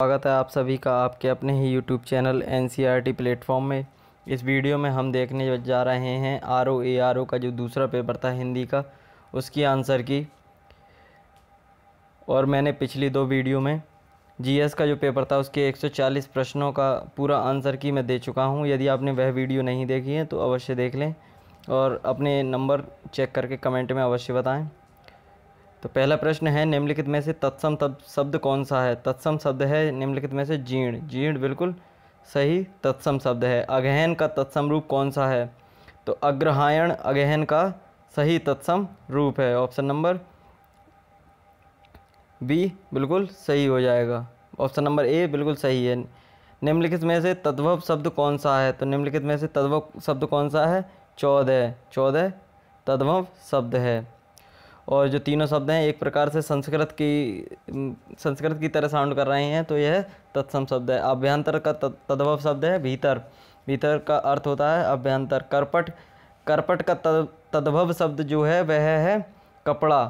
स्वागत है आप सभी का आपके अपने ही YouTube channel N C platform में इस वीडियो में हम देखने जा रहे हैं R O A R O का जो दूसरा पेपर था हिंदी का उसकी आंसर की और मैंने पिछली दो वीडियो में जीएस का जो पेपर था उसके 140 प्रश्नों का पूरा आंसर की मैं दे चुका हूँ यदि आपने वह वीडियो नहीं देखी है तो अवश्य देख लें और अपने नंबर चेक करके कमेंट में अवश्य बताएँ तो पहला प्रश्न है निम्नलिखित में से तत्सम तब शब्द कौन सा है तत्सम शब्द है निम्नलिखित में से जीर्ण जीर्ण बिल्कुल सही तत्सम शब्द है अगहन का तत्सम रूप कौन सा है तो अग्रहायण अगहन का सही तत्सम रूप है ऑप्शन नंबर बी बिल्कुल सही हो जाएगा ऑप्शन नंबर ए बिल्कुल सही है निम्नलिखित में से तद्भव शब्द कौन सा है तो निम्नलिखित में से तद्भव शब्द कौन सा है चौदह चौदह तद्भव शब्द है और जो तीनों शब्द हैं एक प्रकार से संस्कृत की संस्कृत की तरह साउंड कर रहे हैं तो यह तत्सम शब्द है अभ्यंतर का तद्भव शब्द है भीतर भीतर का अर्थ होता है अभ्यंतर करपट करपट का तद्भव शब्द जो है वह है कपड़ा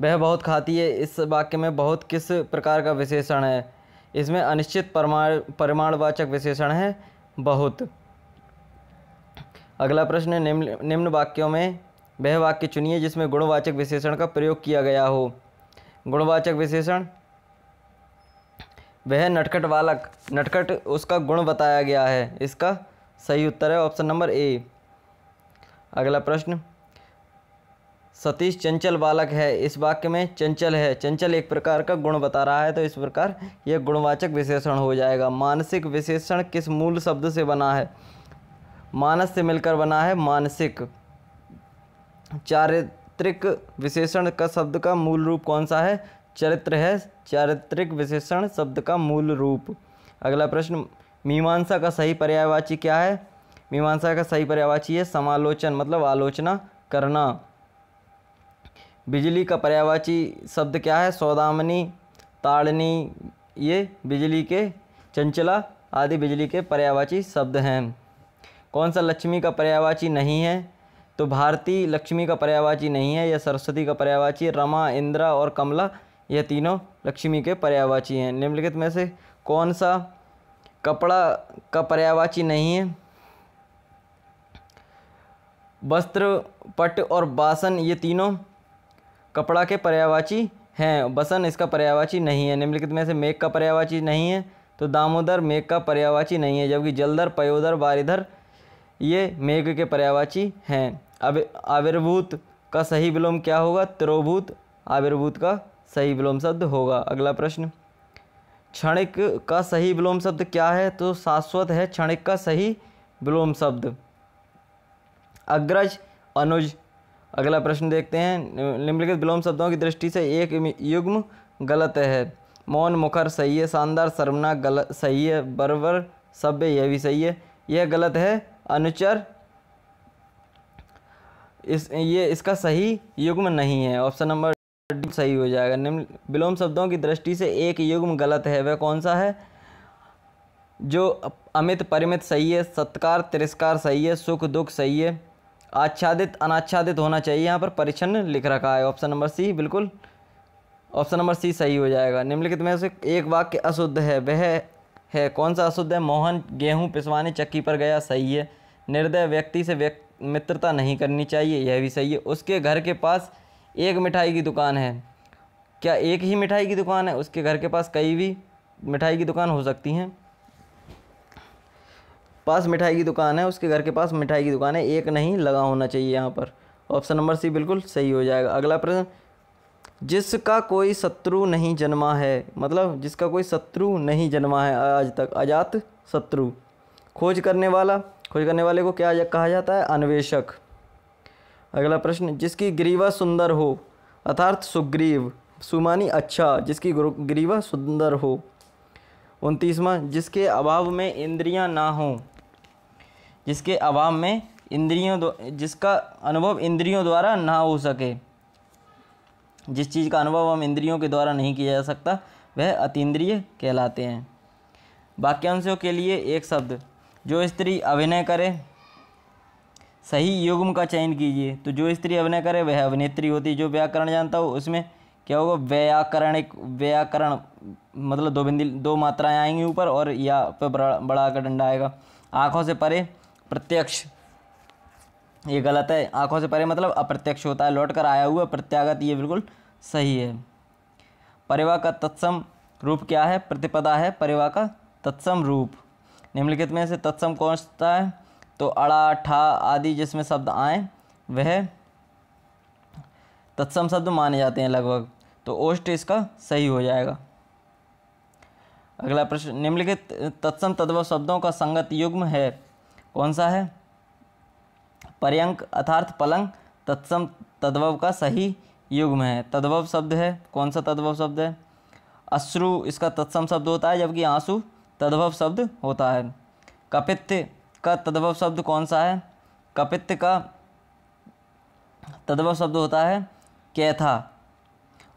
वह बहुत खाती है इस वाक्य में बहुत किस प्रकार का विशेषण है इसमें अनिश्चित परमाण परिमाणवाचक विशेषण है बहुत अगला प्रश्न निम्न निम्न वाक्यों में वह वाक्य चुनिए जिसमें गुणवाचक विशेषण का प्रयोग किया गया हो गुणवाचक विशेषण वह नटखट बालक नटखट उसका गुण बताया गया है इसका सही उत्तर है ऑप्शन नंबर ए अगला प्रश्न सतीश चंचल बालक है इस वाक्य में चंचल है चंचल एक प्रकार का गुण बता रहा है तो इस प्रकार यह गुणवाचक विशेषण हो जाएगा मानसिक विशेषण किस मूल शब्द से बना है मानस से मिलकर बना है मानसिक चारित्रिक विशेषण का शब्द का मूल रूप कौन सा है चरित्र है चारित्रिक विशेषण शब्द का मूल रूप अगला प्रश्न मीमांसा का सही पर्यायवाची क्या है मीमांसा का सही पर्यायवाची है समालोचन मतलब आलोचना करना बिजली का पर्यायवाची शब्द क्या है सौदामनी ताड़नी ये बिजली के चंचला आदि बिजली के पर्यायवाची शब्द हैं कौन सा लक्ष्मी का पर्यायवाची नहीं है तो भारती लक्ष्मी का पर्यावाची नहीं है यह सरस्वती का पर्यावाची रमा इंद्रा और कमला यह तीनों लक्ष्मी के पर्यावाची हैं निम्नलिखित में से कौन सा कपड़ा का पर्यावाची नहीं है वस्त्र पट और बासन ये तीनों कपड़ा के पर्यावाची हैं बसन इसका पर्यावाची नहीं है निम्नलिखित में से मेघ का पर्यावाची नहीं है तो दामोदर मेघ का पर्यावाची नहीं है जबकि जलधर पयोधर वारिधर ये मेघ के पर्यावाची हैं आविर्भूत का सही विलोम क्या होगा त्रोभूत आविर्भूत का सही विलोम शब्द होगा अगला प्रश्न क्षणिक का सही विलोम शब्द क्या है तो शाश्वत है क्षणिक का सही विलोम शब्द अग्रज अनुज अगला प्रश्न देखते हैं निम्नलिखित विलोम शब्दों की दृष्टि से एक युग्म गलत है मौन मुखर सही है शानदार सरमना गलत सही है बरबर सभ्य यह भी सही है यह गलत है अनुचर इस ये इसका सही युग्म नहीं है ऑप्शन नंबर डी सही हो जाएगा निम्न विलोम शब्दों की दृष्टि से एक युग्म गलत है वह कौन सा है जो अमित परिमित सही है सत्कार तिरस्कार सही है सुख दुख सही है आच्छादित अनाच्छादित होना चाहिए यहाँ पर परिचन्न लिख रखा है ऑप्शन नंबर सी बिल्कुल ऑप्शन नंबर सी सही हो जाएगा निम्नलिखित में से एक वाक्य अशुद्ध है वह है कौन सा अशुद्ध है मोहन गेहूं पिसवाने चक्की पर गया सही है निर्दय व्यक्ति से व्यक्ति मित्रता नहीं करनी चाहिए यह भी सही है उसके घर के पास एक मिठाई की दुकान है क्या एक ही मिठाई की दुकान है उसके घर के पास कई भी मिठाई की दुकान हो सकती हैं पास मिठाई की दुकान है उसके घर के पास मिठाई की दुकान है एक नहीं लगा होना चाहिए यहाँ पर ऑप्शन नंबर सी बिल्कुल सही हो जाएगा अगला प्रश्न जिसका कोई शत्रु नहीं जन्मा है मतलब जिसका कोई शत्रु नहीं जन्मा है आज तक अजात शत्रु खोज करने वाला खोज करने वाले को क्या कहा जाता है अन्वेषक अगला प्रश्न जिसकी ग्रीवा सुंदर हो अर्थात सुग्रीव सुमानी अच्छा जिसकी ग्रीवा सुंदर हो उनतीसवा जिसके अभाव में इंद्रियां ना हों जिसके अभाव में इंद्रियों जिसका अनुभव इंद्रियों द्वारा ना हो सके जिस चीज़ का अनुभव हम इंद्रियों के द्वारा नहीं किया जा सकता वह अतीन्द्रिय कहलाते हैं वाक्यांशों के लिए एक शब्द जो स्त्री अभिनय करे सही युग्म का चयन कीजिए तो जो स्त्री अभिनय करे वह अभिनेत्री होती है जो व्याकरण जानता हो उसमें क्या होगा व्याकरण एक व्याकरण मतलब दो बिंदी दो मात्राएं आएंगी ऊपर और या पर बड़ा बड़ा का डंडा आएगा आँखों से परे प्रत्यक्ष ये गलत है आँखों से परे मतलब अप्रत्यक्ष होता है लौट कर आया हुआ प्रत्यागत ये बिल्कुल सही है परिवा का तत्सम रूप क्या है प्रतिपदा है परिवाह का तत्सम रूप निम्नलिखित में से तत्सम कौन सा है तो अड़ा ठा आदि जिसमें शब्द आए वह तत्सम शब्द माने जाते हैं लगभग तो ओष्ट इसका सही हो जाएगा अगला प्रश्न निम्नलिखित तत्सम तद्भव शब्दों का संगत युग्म है कौन सा है पर्यंक अर्थार्थ पलंग तत्सम तद्भव का सही युग्म है तद्भव शब्द है कौन सा तद्भव शब्द है अश्रु इसका तत्सम शब्द होता है जबकि आंसू तद्भव शब्द होता है कपित्य का तद्भव शब्द कौन सा है कपित्य का तद्भव शब्द होता है कैथा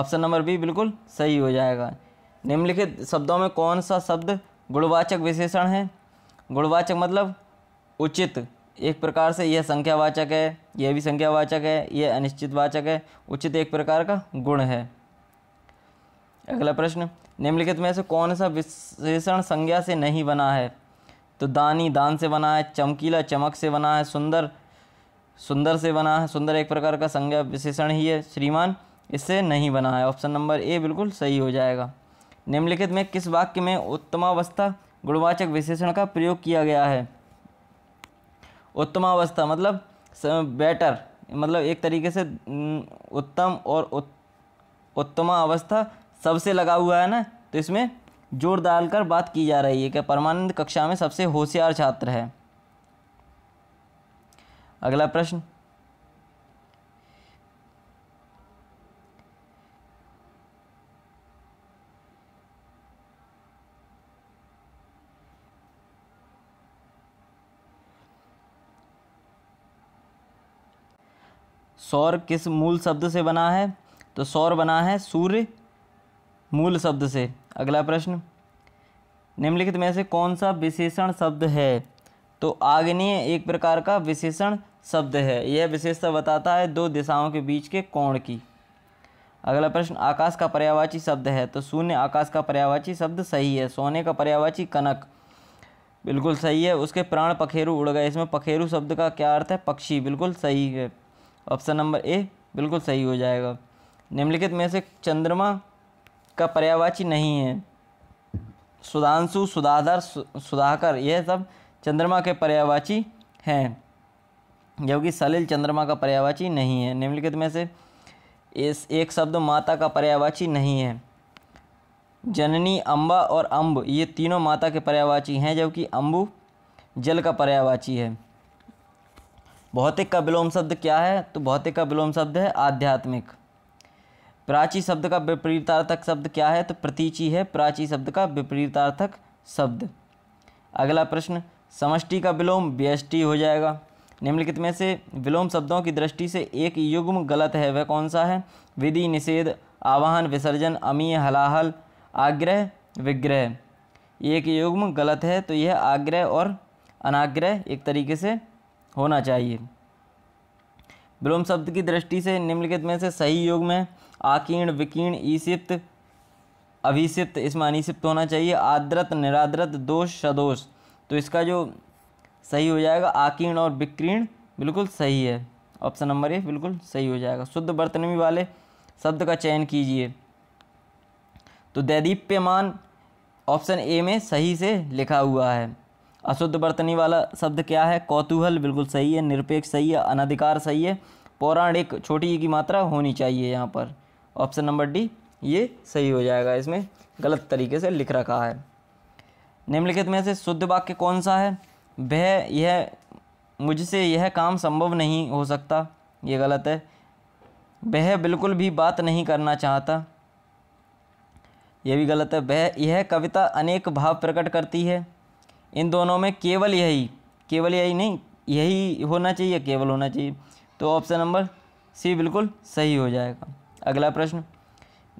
ऑप्शन नंबर बी बिल्कुल सही हो जाएगा निम्नलिखित शब्दों में कौन सा शब्द गुणवाचक विशेषण है गुणवाचक मतलब उचित एक प्रकार से यह संख्यावाचक है यह भी संख्यावाचक है यह अनिश्चितवाचक है उचित एक प्रकार का गुण है अगला प्रश्न निम्नलिखित में से कौन सा विशेषण संज्ञा से नहीं बना है तो दानी दान से बना है चमकीला चमक से बना है सुंदर सुंदर से बना है सुंदर एक प्रकार का संज्ञा विशेषण ही है श्रीमान इससे नहीं बना है ऑप्शन नंबर ए बिल्कुल सही हो जाएगा निम्नलिखित में किस वाक्य में उत्तमावस्था गुणवाचक विशेषण का प्रयोग किया गया है उत्तमावस्था मतलब बेटर मतलब एक तरीके से उत्तम और उत, उत्तमा अवस्था सबसे लगा हुआ है ना तो इसमें जोर डालकर बात की जा रही है कि परमानंद कक्षा में सबसे होशियार छात्र है अगला प्रश्न सौर किस मूल शब्द से बना है तो सौर बना है सूर्य मूल शब्द से अगला प्रश्न निम्नलिखित में से कौन सा विशेषण शब्द है तो आग्नेय एक प्रकार का विशेषण शब्द है यह विशेषता बताता है दो दिशाओं के बीच के कोण की अगला प्रश्न आकाश का पर्यावाची शब्द है तो शून्य आकाश का पर्यावाची शब्द सही है सोने का पर्यावाची कनक बिल्कुल सही है उसके प्राण पखेरु उड़ गए इसमें पखेरु शब्द का क्या अर्थ है पक्षी बिल्कुल सही है ऑप्शन नंबर ए बिल्कुल सही हो जाएगा निम्नलिखित में से चंद्रमा का पर्यावाची नहीं है सुधांशु सुधाधर सुधाकर यह सब चंद्रमा के पर्यावाची हैं जबकि सलिल चंद्रमा का पर्यावाची नहीं है निम्नलिखित में से इस एक शब्द माता का पर्यावाची नहीं है जननी अम्बा और अम्ब ये तीनों माता के पर्यावाची हैं जबकि अम्बु जल का पर्यावाची है भौतिक का विलोम शब्द क्या है तो भौतिक का विलोम शब्द है आध्यात्मिक प्राची शब्द का विपरीतार्थक शब्द क्या है तो प्रतीची है प्राची शब्द का विपरीतार्थक शब्द अगला प्रश्न समष्टि का विलोम व्यष्टि हो जाएगा निम्नलिखित में से विलोम शब्दों की दृष्टि से एक युग्म गलत है वह कौन सा है विधि निषेध आवाहन विसर्जन अमीय हलाहल आग्रह विग्रह एक युग्म गलत है तो यह आग्रह और अनाग्रह एक तरीके से होना चाहिए विलोम शब्द की दृष्टि से निम्नलिखित में से सही युग्म है आकीर्ण विकीर्ण ईसिप्त अभिषिप्त इसमें अनिशिप्त होना चाहिए आद्रत निराद्रत दोष सदोष तो इसका जो सही हो जाएगा आकीर्ण और विकीर्ण बिल्कुल सही है ऑप्शन नंबर ए बिल्कुल सही हो जाएगा शुद्ध बर्तनवी वाले शब्द का चयन कीजिए तो दैदीप्यमान ऑप्शन ए में सही से लिखा हुआ है अशुद्ध बर्तनी वाला शब्द क्या है कौतूहल बिल्कुल सही है निरपेक्ष सही है अनधिकार सही है पौराणिक छोटी की मात्रा होनी चाहिए यहाँ पर ऑप्शन नंबर डी ये सही हो जाएगा इसमें गलत तरीके से लिख रखा है निम्नलिखित में से शुद्ध वाक्य कौन सा है वह यह मुझसे यह काम संभव नहीं हो सकता ये गलत है वह बिल्कुल भी बात नहीं करना चाहता यह भी गलत है वह यह कविता अनेक भाव प्रकट करती है इन दोनों में केवल यही केवल यही नहीं यही होना चाहिए केवल होना चाहिए तो ऑप्शन नंबर सी बिल्कुल सही हो जाएगा अगला प्रश्न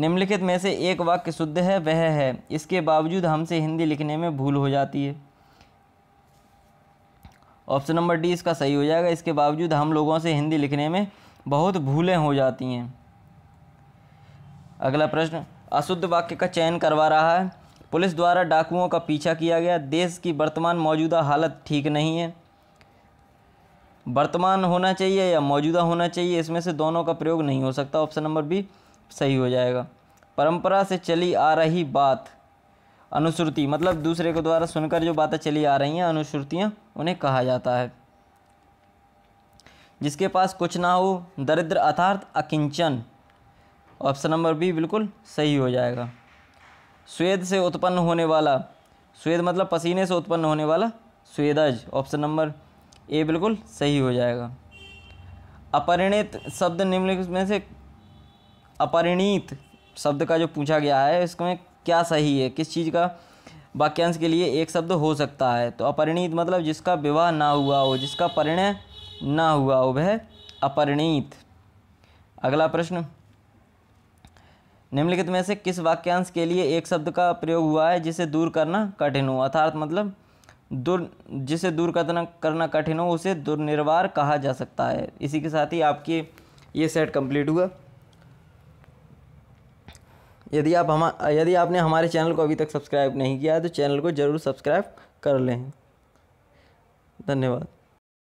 निम्नलिखित में से एक वाक्य शुद्ध है वह है इसके बावजूद हमसे हिंदी लिखने में भूल हो जाती है ऑप्शन नंबर डी इसका सही हो जाएगा इसके बावजूद हम लोगों से हिंदी लिखने में बहुत भूलें हो जाती हैं अगला प्रश्न अशुद्ध वाक्य का चयन करवा रहा है पुलिस द्वारा डाकुओं का पीछा किया गया देश की वर्तमान मौजूदा हालत ठीक नहीं है वर्तमान होना चाहिए या मौजूदा होना चाहिए इसमें से दोनों का प्रयोग नहीं हो सकता ऑप्शन नंबर बी सही हो जाएगा परंपरा से चली आ रही बात अनुश्रुति मतलब दूसरे के द्वारा सुनकर जो बातें चली आ रही हैं अनुश्रुतियाँ उन्हें कहा जाता है जिसके पास कुछ ना हो दरिद्र अर्थार्थ अकिंचन ऑप्शन नंबर बी बिल्कुल सही हो जाएगा स्वेद से उत्पन्न होने वाला स्वेद मतलब पसीने से उत्पन्न होने वाला स्वेदज ऑप्शन नंबर ये बिल्कुल सही हो जाएगा अपरिणित शब्द निम्नलिखित में से अपरिणित शब्द का जो पूछा गया है इसमें क्या सही है किस चीज़ का वाक्यांश के लिए एक शब्द हो सकता है तो अपरिणीत मतलब जिसका विवाह ना हुआ हो जिसका परिणय ना हुआ हो वह अपरिणीत अगला प्रश्न निम्नलिखित में से किस वाक्यांश के लिए एक शब्द का प्रयोग हुआ है जिसे दूर करना कठिन हो अर्थात मतलब दूर जिसे दूर करना करना कठिन हो उसे दुर्निर्वार कहा जा सकता है इसी के साथ ही आपकी ये सेट कंप्लीट हुआ यदि आप हम यदि आपने हमारे चैनल को अभी तक सब्सक्राइब नहीं किया है तो चैनल को ज़रूर सब्सक्राइब कर लें धन्यवाद